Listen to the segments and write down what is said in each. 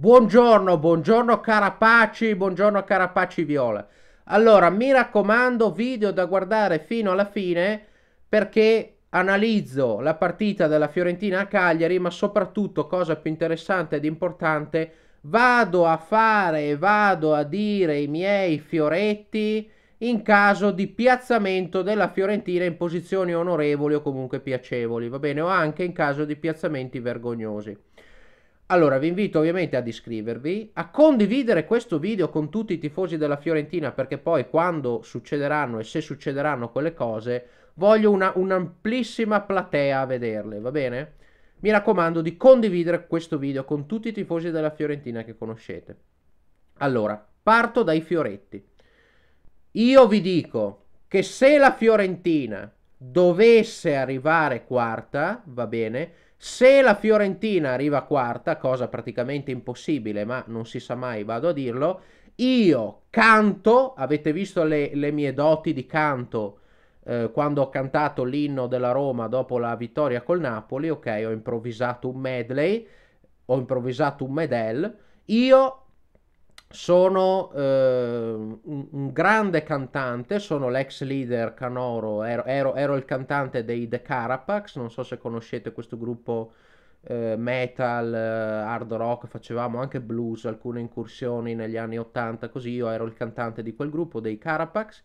Buongiorno, buongiorno Carapaci, buongiorno Carapaci Viola. Allora, mi raccomando, video da guardare fino alla fine perché analizzo la partita della Fiorentina a Cagliari, ma soprattutto, cosa più interessante ed importante, vado a fare e vado a dire i miei fioretti in caso di piazzamento della Fiorentina in posizioni onorevoli o comunque piacevoli, va bene, o anche in caso di piazzamenti vergognosi. Allora, vi invito ovviamente ad iscrivervi, a condividere questo video con tutti i tifosi della Fiorentina, perché poi quando succederanno e se succederanno quelle cose, voglio un'amplissima platea a vederle, va bene? Mi raccomando di condividere questo video con tutti i tifosi della Fiorentina che conoscete. Allora, parto dai fioretti. Io vi dico che se la Fiorentina dovesse arrivare quarta, va bene, se la Fiorentina arriva quarta, cosa praticamente impossibile, ma non si sa mai, vado a dirlo, io canto, avete visto le, le mie doti di canto eh, quando ho cantato l'inno della Roma dopo la vittoria col Napoli, ok, ho improvvisato un medley, ho improvvisato un medel, io sono eh, un, un, grande cantante, sono l'ex leader Canoro, ero, ero, ero, il cantante dei The Carapax, non so se conoscete questo gruppo eh, metal, eh, hard rock, facevamo anche blues, alcune incursioni negli anni 80, così io ero il cantante di quel gruppo dei Carapax,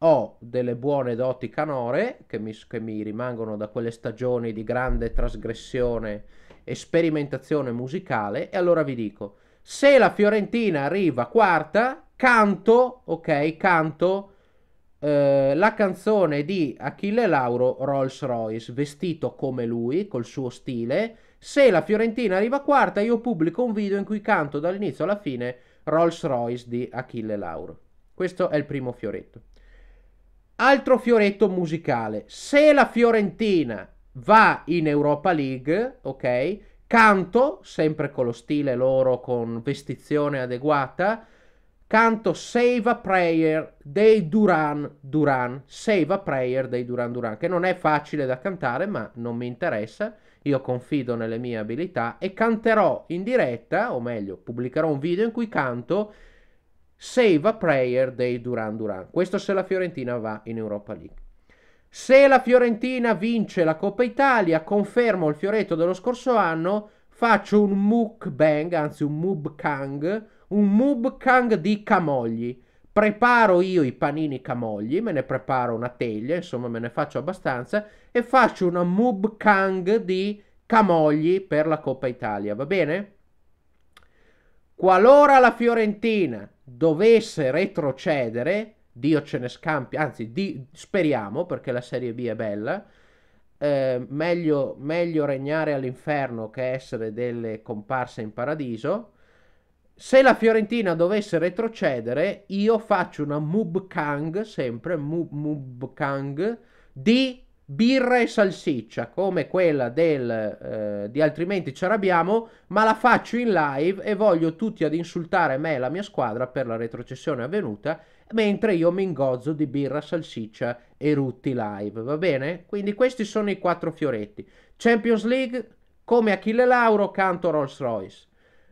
ho delle buone doti canore che mi, che mi rimangono da quelle stagioni di grande trasgressione e sperimentazione musicale e allora vi dico se la Fiorentina arriva quarta, canto, ok, canto eh, la canzone di Achille Lauro Rolls Royce, vestito come lui, col suo stile. Se la Fiorentina arriva quarta, io pubblico un video in cui canto dall'inizio alla fine Rolls Royce di Achille Lauro. Questo è il primo fioretto. Altro fioretto musicale. Se la Fiorentina va in Europa League, ok? Canto, sempre con lo stile loro, con vestizione adeguata, canto Save a Prayer dei Duran Duran, Save a Prayer dei Duran Duran, che non è facile da cantare, ma non mi interessa, io confido nelle mie abilità e canterò in diretta, o meglio, pubblicherò un video in cui canto Save a Prayer dei Duran Duran. Questo se la Fiorentina va in Europa League. Se la Fiorentina vince la Coppa Italia, confermo il fioretto dello scorso anno, faccio un mukbang, anzi un mubkang, un mubkang di camogli. Preparo io i panini camogli, me ne preparo una teglia, insomma me ne faccio abbastanza, e faccio una mubkang di camogli per la Coppa Italia, va bene? Qualora la Fiorentina dovesse retrocedere, Dio ce ne scampi, anzi di, speriamo perché la Serie B è bella. Eh, meglio, meglio regnare all'inferno che essere delle comparse in paradiso. Se la Fiorentina dovesse retrocedere, io faccio una Mub Kang, sempre Mub, Mub Kang, di birra e salsiccia come quella del, eh, di altrimenti ce l'abbiamo, ma la faccio in live e voglio tutti ad insultare me e la mia squadra per la retrocessione avvenuta, mentre io mi ingozzo di birra, salsiccia e rutti live, va bene? Quindi questi sono i quattro fioretti. Champions League come Achille Lauro, canto Rolls Royce.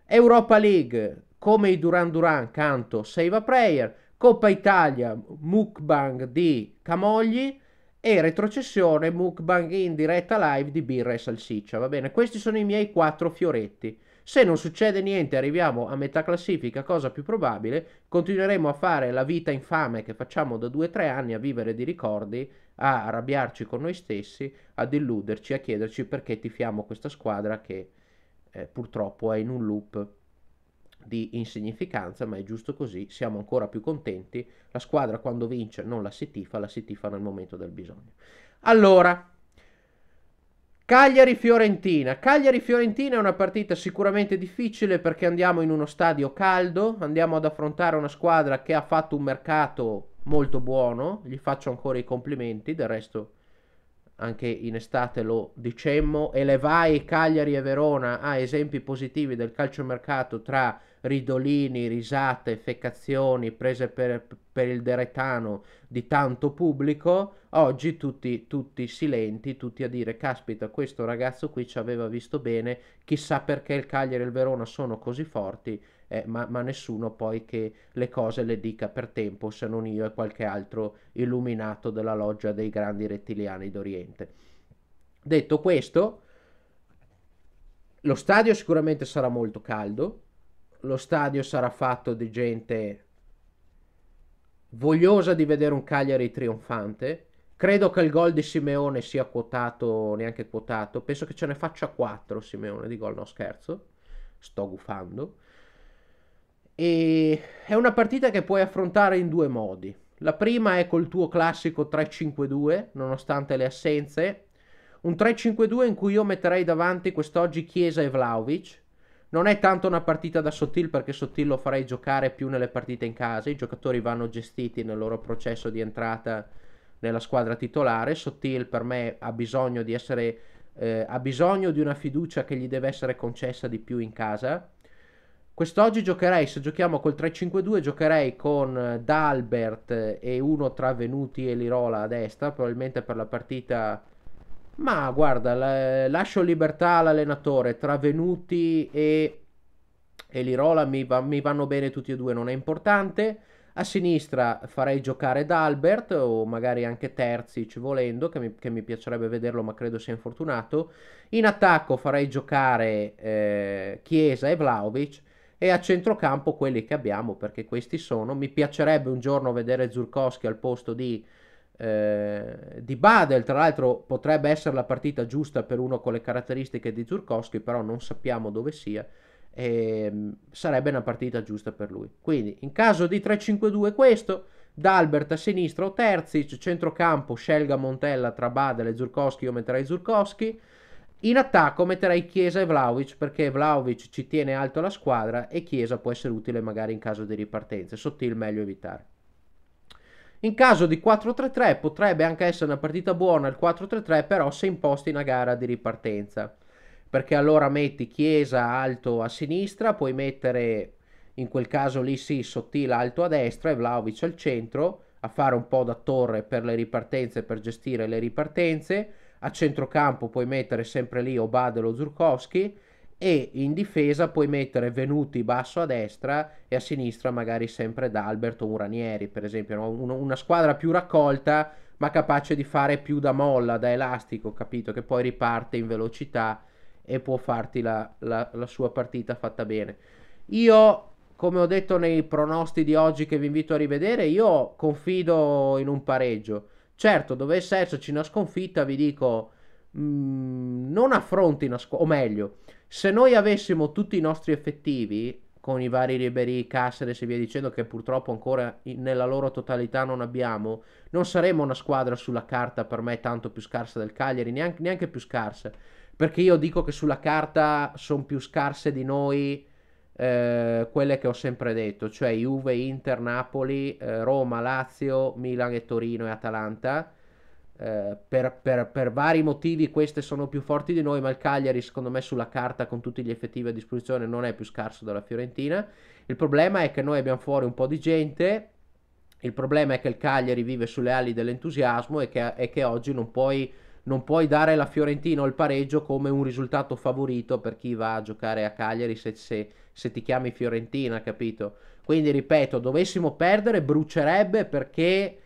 Europa League come i Duran Duran, canto Save a Prayer. Coppa Italia, mukbang di Camogli e retrocessione mukbang in diretta live di birra e salsiccia, va bene? Questi sono i miei quattro fioretti. Se non succede niente, arriviamo a metà classifica, cosa più probabile, continueremo a fare la vita infame che facciamo da 2-3 anni, a vivere di ricordi, a arrabbiarci con noi stessi, a illuderci, a chiederci perché tifiamo questa squadra che eh, purtroppo è in un loop di insignificanza, ma è giusto così, siamo ancora più contenti. La squadra quando vince non la si tifa, la si tifa nel momento del bisogno. Allora, Cagliari-Fiorentina. Cagliari-Fiorentina è una partita sicuramente difficile perché andiamo in uno stadio caldo, andiamo ad affrontare una squadra che ha fatto un mercato molto buono, gli faccio ancora i complimenti, del resto anche in estate lo dicemmo, e le vai Cagliari e Verona ha esempi positivi del calciomercato tra ridolini, risate, fecazioni prese per, per il deretano di tanto pubblico, oggi tutti, tutti silenti, tutti a dire caspita questo ragazzo qui ci aveva visto bene, chissà perché il Cagliari e il Verona sono così forti, eh, ma, ma, nessuno poi che le cose le dica per tempo se non io e qualche altro illuminato della loggia dei grandi rettiliani d'Oriente. Detto questo, lo stadio sicuramente sarà molto caldo, lo stadio sarà fatto di gente vogliosa di vedere un Cagliari trionfante. Credo che il gol di Simeone sia quotato, neanche quotato, penso che ce ne faccia 4 Simeone di gol, no scherzo, sto gufando. E è una partita che puoi affrontare in due modi. La prima è col tuo classico 3-5-2, nonostante le assenze. Un 3-5-2 in cui io metterei davanti quest'oggi Chiesa e Vlaovic, non è tanto una partita da Sottil perché Sottil lo farei giocare più nelle partite in casa, i giocatori vanno gestiti nel loro processo di entrata nella squadra titolare, Sottil per me ha bisogno di essere eh, ha bisogno di una fiducia che gli deve essere concessa di più in casa. Quest'oggi giocherei, se giochiamo col 3-5-2, giocherei con eh, Dalbert e uno tra Venuti e Lirola a destra, probabilmente per la partita ma guarda, la, lascio libertà all'allenatore, tra Venuti e, e Lirola mi, va, mi vanno bene tutti e due, non è importante. A sinistra farei giocare D'Albert o magari anche Terzic volendo, che mi, che mi, piacerebbe vederlo ma credo sia infortunato. In attacco farei giocare eh, Chiesa e Vlaovic e a centrocampo quelli che abbiamo perché questi sono. Mi piacerebbe un giorno vedere Zurkowski al posto di eh, di Badel, tra l'altro, potrebbe essere la partita giusta per uno con le caratteristiche di Zurkowski, però non sappiamo dove sia. E, mm, sarebbe una partita giusta per lui. Quindi, in caso di 3-5-2, questo. D'Albert a sinistra o Terzic, centrocampo scelga Montella tra Badel e Zurkowski, io metterei Zurkowski. In attacco metterei Chiesa e Vlaovic perché Vlaovic ci tiene alto la squadra e Chiesa può essere utile magari in caso di ripartenza, sottile meglio evitare. In caso di 4-3-3 potrebbe anche essere una partita buona il 4-3-3, però se imposti una gara di ripartenza. Perché allora metti Chiesa alto a sinistra, puoi mettere in quel caso lì sì sottile alto a destra e Vlaovic al centro a fare un po' da torre per le ripartenze, per gestire le ripartenze. A centrocampo puoi mettere sempre lì Obadelo Zurkowski e in difesa puoi mettere Venuti basso a destra e a sinistra magari sempre D'Alberto o Ranieri per esempio, no? una squadra più raccolta ma capace di fare più da molla, da elastico, capito? Che poi riparte in velocità e può farti la, la, la sua partita fatta bene. Io, come ho detto nei pronosti di oggi che vi invito a rivedere, io confido in un pareggio. Certo, dovesse esserci una sconfitta, vi dico Mm, non affronti una squadra, o meglio, se noi avessimo tutti i nostri effettivi, con i vari Ribery, Caceres e via dicendo, che purtroppo ancora nella loro totalità non abbiamo, non saremmo una squadra sulla carta per me tanto più scarsa del Cagliari, neanche, neanche più scarsa, perché io dico che sulla carta sono più scarse di noi eh, quelle che ho sempre detto, cioè Juve, Inter, Napoli, eh, Roma, Lazio, Milan e Torino e Atalanta eh, per, per, per, vari motivi queste sono più forti di noi, ma il Cagliari secondo me sulla carta con tutti gli effettivi a disposizione non è più scarso della Fiorentina. Il problema è che noi abbiamo fuori un po' di gente, il problema è che il Cagliari vive sulle ali dell'entusiasmo e che, e che oggi non puoi, non puoi, dare la Fiorentina o il pareggio come un risultato favorito per chi va a giocare a Cagliari se, se, se ti chiami Fiorentina, capito? Quindi ripeto, dovessimo perdere brucerebbe perché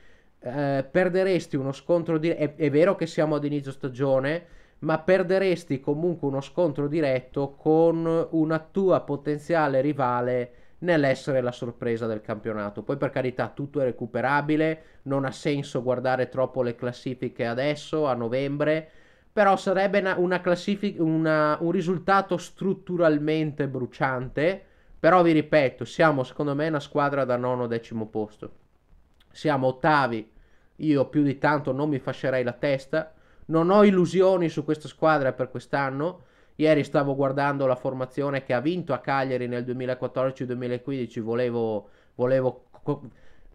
eh, perderesti uno scontro diretto. È, è, vero che siamo ad inizio stagione, ma perderesti comunque uno scontro diretto con una tua potenziale rivale nell'essere la sorpresa del campionato. Poi per carità tutto è recuperabile, non ha senso guardare troppo le classifiche adesso, a novembre, però sarebbe una, una classifica, una, un risultato strutturalmente bruciante. Però vi ripeto, siamo secondo me una squadra da nono decimo posto. Siamo ottavi, io più di tanto non mi fascerei la testa. Non ho illusioni su questa squadra per quest'anno. Ieri stavo guardando la formazione che ha vinto a Cagliari nel 2014-2015. Volevo, volevo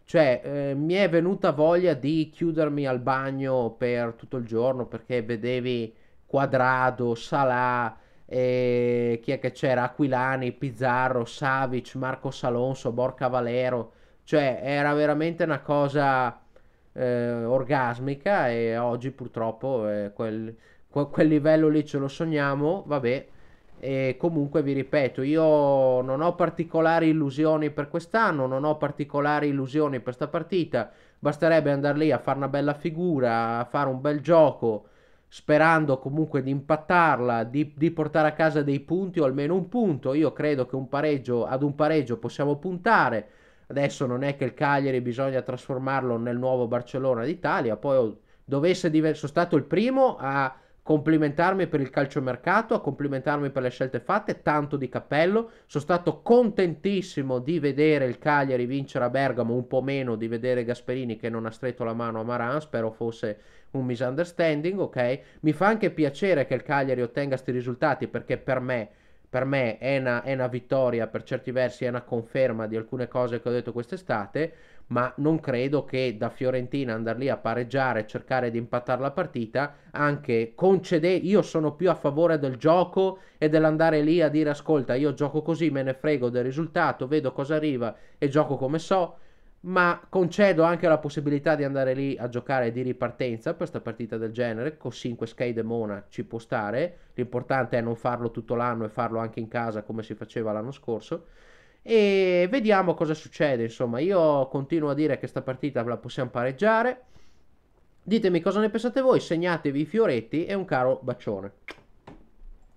cioè, eh, mi è venuta voglia di chiudermi al bagno per tutto il giorno perché vedevi Quadrado, Salà, eh, chi è che c'era? Aquilani, Pizzarro, Savic, Marco Salonso, Borca Valero. Cioè, era veramente una cosa eh, orgasmica e oggi purtroppo eh, quel, quel livello lì ce lo sogniamo, vabbè. E comunque vi ripeto, io non ho particolari illusioni per quest'anno, non ho particolari illusioni per questa partita. Basterebbe andare lì a fare una bella figura, a fare un bel gioco, sperando comunque di impattarla, di, di portare a casa dei punti o almeno un punto. Io credo che un pareggio, ad un pareggio possiamo puntare. Adesso non è che il Cagliari bisogna trasformarlo nel nuovo Barcellona d'Italia. Poi dovesse diventare. Sono stato il primo a complimentarmi per il calciomercato, a complimentarmi per le scelte fatte, tanto di cappello. Sono stato contentissimo di vedere il Cagliari vincere a Bergamo, un po' meno di vedere Gasperini che non ha stretto la mano a Maran, spero fosse un misunderstanding, ok? Mi fa anche piacere che il Cagliari ottenga questi risultati perché per me per me è una, è una, vittoria, per certi versi è una conferma di alcune cose che ho detto quest'estate, ma non credo che da Fiorentina andare lì a pareggiare, cercare di impattare la partita, anche concedere, io sono più a favore del gioco e dell'andare lì a dire ascolta, io gioco così, me ne frego del risultato, vedo cosa arriva e gioco come so ma concedo anche la possibilità di andare lì a giocare di ripartenza per questa partita del genere, con 5 schede mona ci può stare, l'importante è non farlo tutto l'anno e farlo anche in casa come si faceva l'anno scorso, e vediamo cosa succede, insomma io continuo a dire che questa partita la possiamo pareggiare, ditemi cosa ne pensate voi, segnatevi i fioretti e un caro bacione.